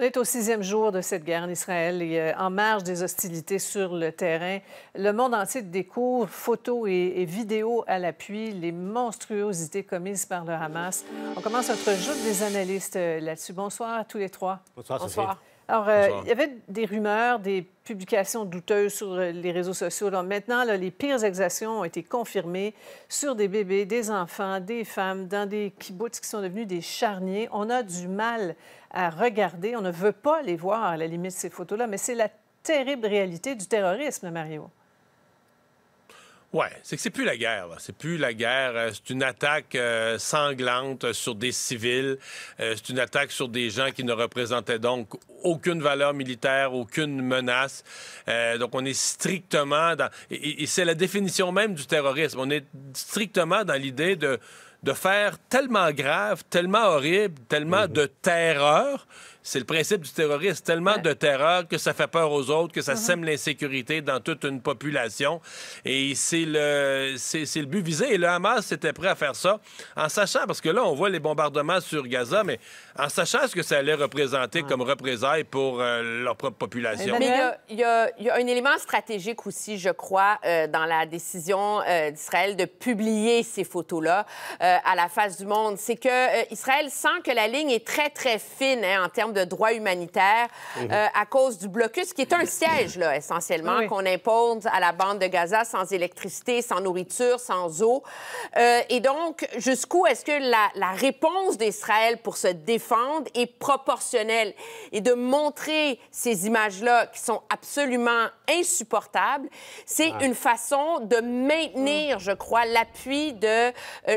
On est au sixième jour de cette guerre en Israël et euh, en marge des hostilités sur le terrain. Le monde entier découvre, photos et, vidéos à l'appui, les monstruosités commises par le Hamas. On commence notre jour des analystes euh, là-dessus. Bonsoir à tous les trois. Bonsoir. Sophie. Bonsoir. Alors, euh, il y avait des rumeurs, des publications douteuses sur les réseaux sociaux. maintenant, là, les pires exactions ont été confirmées sur des bébés, des enfants, des femmes, dans des kibbutz qui sont devenus des charniers. On a du mal à regarder. On ne veut pas les voir, à la limite, ces photos-là, mais c'est la terrible réalité du terrorisme, Mario. Oui, c'est que c'est plus la guerre. C'est plus la guerre. Euh, c'est une attaque euh, sanglante sur des civils. Euh, c'est une attaque sur des gens qui ne représentaient donc aucune valeur militaire, aucune menace. donc on est strictement dans... et c'est la définition même du terrorisme. On est strictement dans l'idée de de faire tellement grave, tellement horrible, tellement mhm. de terreur c'est le principe du terrorisme, tellement de terreur que ça fait peur aux autres, que ça uh-huh. sème l'insécurité dans toute une population. Et c'est le, le but visé. Et le Hamas était prêt à faire ça en sachant, parce que là, on voit les bombardements sur Gaza, mais en sachant ce que ça allait représenter comme représailles pour euh, leur propre population. Mais il y, y, a un élément stratégique aussi, je crois, euh, dans la décision euh, d'Israël de publier ces photos-là à la face du monde. C'est que Israël sent que la ligne est très, très fine hein, en termes de droits humanitaires mhm. euh, à cause du blocus, qui est un siège, là, essentiellement, qu'on impose à la bande de Gaza sans électricité, sans nourriture, sans eau. Euh, et donc, jusqu'où est-ce que la, réponse d'Israël pour se défendre est proportionnelle? Et de montrer ces images-là qui sont absolument insupportables, c'est une façon de maintenir, mm. je crois, l'appui de euh,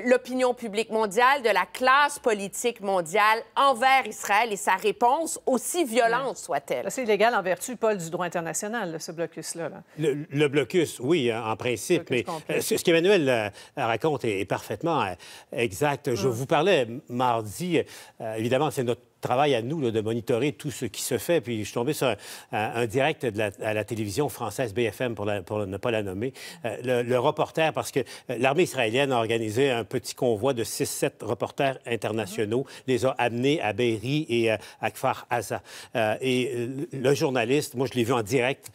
l'opinion publique mondiale, de la classe politique mondiale envers Israël et sa réponse aussi violente soit-elle. C'est illégal en vertu, Paul, du droit international, ce blocus-là. Le, blocus, oui, hein, en principe. Mais euh, ce qu'Emmanuel euh, raconte est, parfaitement euh, exact. Je hum. vous parlais mardi, évidemment, c'est notre travail à nous de monitorer tout ce qui se fait. Puis je suis tombé sur un, direct de la, à la télévision française BFM, pour, ne pas la nommer, euh, le, reporter, parce que euh, l'armée israélienne a organisé un petit convoi de 6-7 reporters internationaux, ah. les a amenés à Berry et euh, à Kfar Aza. et le journaliste, moi je l'ai vu en direct,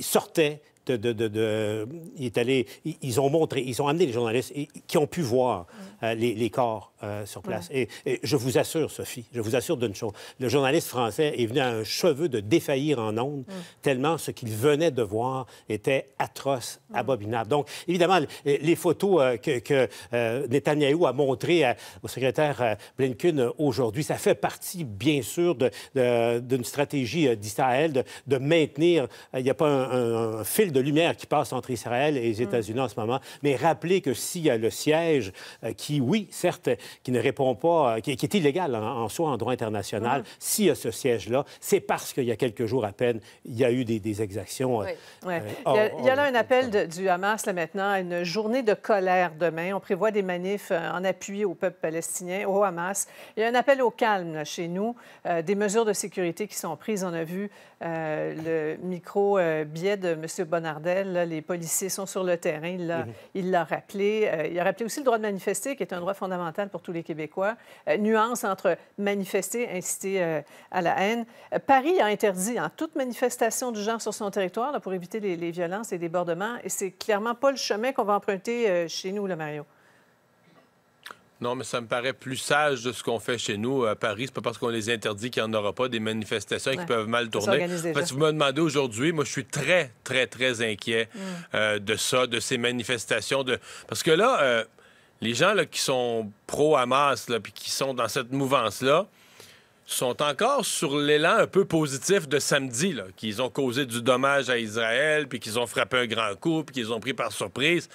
sortait de, est allé, ils ont montré, ils ont amené les journalistes qui ont pu voir euh, les, corps euh, sur place. Et, je vous assure, Sophie, je vous assure d'une chose. Le journaliste français est venu à un cheveu de défaillir en ondes, tellement ce qu'il venait de voir était atroce, abominable. Donc, évidemment, les photos euh, que, que Netanyahou a montrées au secrétaire Blinken aujourd'hui, ça fait partie, bien sûr, d'une stratégie d'Israël de, maintenir. Il n'y a pas un, fil de de lumière qui passe entre Israël et les mm. États-Unis en ce moment. Mais rappelez que s'il y a le siège euh, qui, oui, certes, qui ne répond pas, euh, qui, est illégal en, soi en droit international, mm. s'il y a ce siège-là, c'est parce qu'il y a quelques jours à peine, il y a eu des, exactions. Euh, oui. il, y a, là un appel du Hamas, là, maintenant, à une journée de colère demain. On prévoit des manifs en appui au peuple palestinien, au Hamas. Il y a un appel au calme là, chez nous, des mesures de sécurité qui sont prises. On a vu le micro-biais de M. Bonheur les policiers sont sur le terrain. Il l'a mhm. rappelé. Euh, il a rappelé aussi le droit de manifester, qui est un droit fondamental pour tous les Québécois. Euh, nuance entre manifester, inciter euh, à la haine. Paris a interdit en toute manifestation du genre sur son territoire pour éviter les, violences et débordements. Et c'est clairement pas le chemin qu'on va emprunter chez nous, le Mario. Non, mais ça me paraît plus sage de ce qu'on fait chez nous à Paris. C'est pas parce qu'on les interdit qu'il n'y en aura pas des manifestations qui peuvent mal tourner. En fait, vous me demandez aujourd'hui, moi, je suis très, très, très inquiet mm. euh, de ça, de ces manifestations. De... Parce que là, euh, les gens là, qui sont pro-Hamas, puis qui sont dans cette mouvance-là, sont encore sur l'élan un peu positif de samedi, qu'ils ont causé du dommage à Israël, puis qu'ils ont frappé un grand coup, puis qu'ils ont pris par surprise.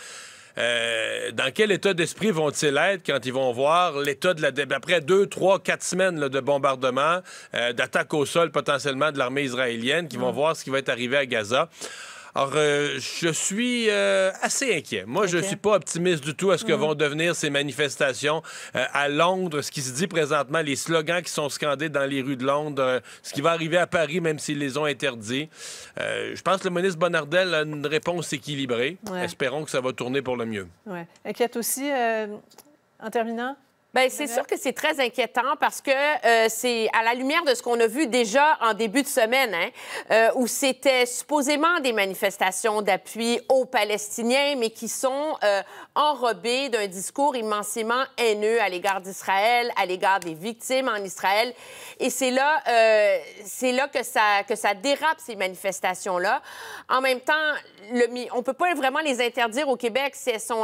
Euh, dans quel état d'esprit vont-ils être quand ils vont voir l'état de la... Après deux, trois, quatre semaines de bombardement, euh, d'attaques d'attaque au sol potentiellement de l'armée israélienne, qui vont mm. voir ce qui va être arrivé à Gaza. Alors, euh, je suis euh, assez inquiet. Moi, je ne suis pas optimiste du tout à ce que mm. vont devenir ces manifestations euh, à Londres, ce qui se dit présentement, les slogans qui sont scandés dans les rues de Londres, ce qui va arriver à Paris, même s'ils les ont interdits. je pense que le ministre Bonnardel a une réponse équilibrée. Espérons que ça va tourner pour le mieux. Ouais. Inquiète aussi, en terminant, Bien, c'est sûr que c'est très inquiétant parce que euh, c'est à la lumière de ce qu'on a vu déjà en début de semaine, hein, euh, où c'était supposément des manifestations d'appui aux Palestiniens, mais qui sont euh, enrobées d'un discours immensément haineux à l'égard d'Israël, à l'égard des victimes en Israël. Et c'est là, c'est là que ça, que ça dérape ces manifestations-là. En même temps, le, on peut pas vraiment les interdire au Québec si elles sont,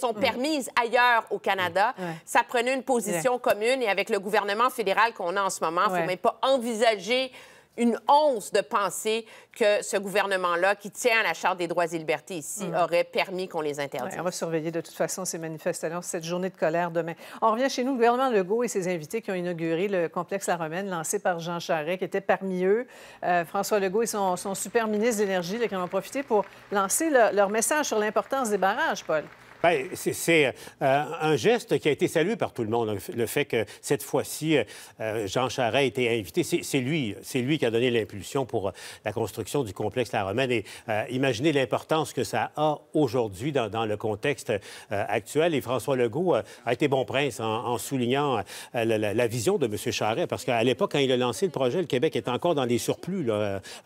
sont mm. permises ailleurs au Canada. Ça prenez une position commune et avec le gouvernement fédéral qu'on a en ce moment, il faut même pas envisager une once de penser que ce gouvernement-là, qui tient à la Charte des droits et libertés ici, mm. aurait permis qu'on les interdise. on va surveiller de toute façon ces manifestations, cette journée de colère demain. On revient chez nous, le gouvernement Legault et ses invités qui ont inauguré le complexe La Romaine lancé par Jean Charest, qui était parmi eux. Euh, François Legault et son, super ministre d'énergie qui en ont profité pour lancer leur message sur l'importance des barrages, Paul. Ben, c'est euh, un geste qui a été salué par tout le monde, le fait que cette fois-ci, euh, Jean Charest ait été invité. C'est lui, c'est lui qui a donné l'impulsion pour euh, la construction du complexe La Romaine. Et imaginez l'importance que ça a aujourd'hui dans, le contexte actuel. Et François Legault a été bon prince en, soulignant la, vision de M. Charest, parce qu'à l'époque, quand il a lancé le projet, le Québec était encore dans les surplus.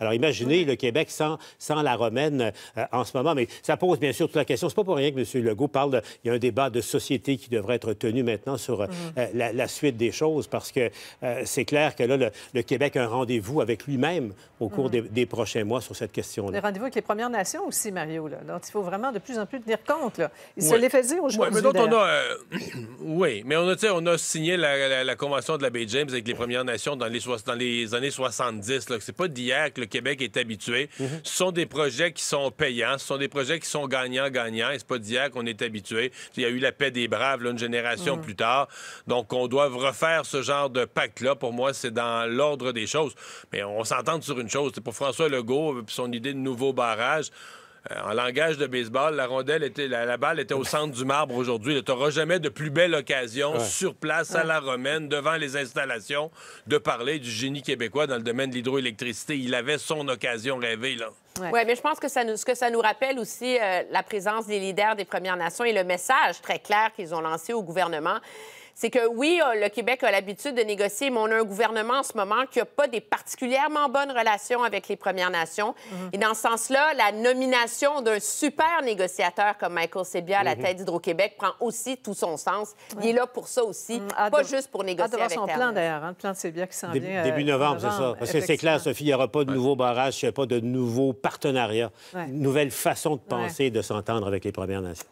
Alors imaginez le Québec sans, sans La Romaine en ce moment. Mais ça pose bien sûr toute la question. C'est pas pour rien que M. Legault parle, il y a un débat de société qui devrait être tenu maintenant sur euh, mhm. euh, la, suite des choses, parce que euh, c'est clair que là, le, Québec a un rendez-vous avec lui-même au cours mhm. des, prochains mois sur cette question-là. Le rendez-vous avec les Premières Nations aussi, Mario, là. donc il faut vraiment de plus en plus tenir compte. Là. Il se les dire aujourd'hui. mais on a, oui, mais on a, on a signé la, Convention de la Baie James avec les Premières Nations dans les, dans les années 70. C'est pas d'hier que le Québec est habitué. Mhm. Ce sont des projets qui sont payants, ce sont des projets qui sont gagnants-gagnants. Et c'est pas d'hier qu'on est habitué. Il y a eu la paix des braves une génération mm. plus tard. Donc, on doit refaire ce genre de pacte-là. Pour moi, c'est dans l'ordre des choses. Mais on s'entend sur une chose. c'est Pour François Legault, euh, son idée de nouveau barrage, euh, en langage de baseball, la rondelle était, la, balle était au centre du marbre aujourd'hui. Tu n'auras jamais de plus belle occasion sur place, à la romaine, devant les installations, de parler du génie québécois dans le domaine de l'hydroélectricité. Il avait son occasion rêvée, là. Oui, mais je pense que ça nous, ce que ça nous rappelle aussi, euh, la présence des leaders des Premières Nations et le message très clair qu'ils ont lancé au gouvernement c'est que oui, euh, le Québec a l'habitude de négocier, mais on a un gouvernement en ce moment qui n'a pas des particulièrement bonnes relations avec les Premières Nations. Et dans ce sens-là, la nomination d'un super négociateur comme Michael Sebia à la mhm. tête d'Hydro-Québec prend aussi tout son sens. Il est là pour ça aussi, mm, pas juste pour négocier avec son plan d'ailleurs, hein? le plan de Sebia qui s'en vient. Début euh, novembre, c'est ça. Parce que c'est clair, Sophie, il n'y aura pas de nouveaux barrages, il n'y a pas de nouveaux partenariats, ouais. nouvelle façon de penser et de s'entendre avec les Premières Nations.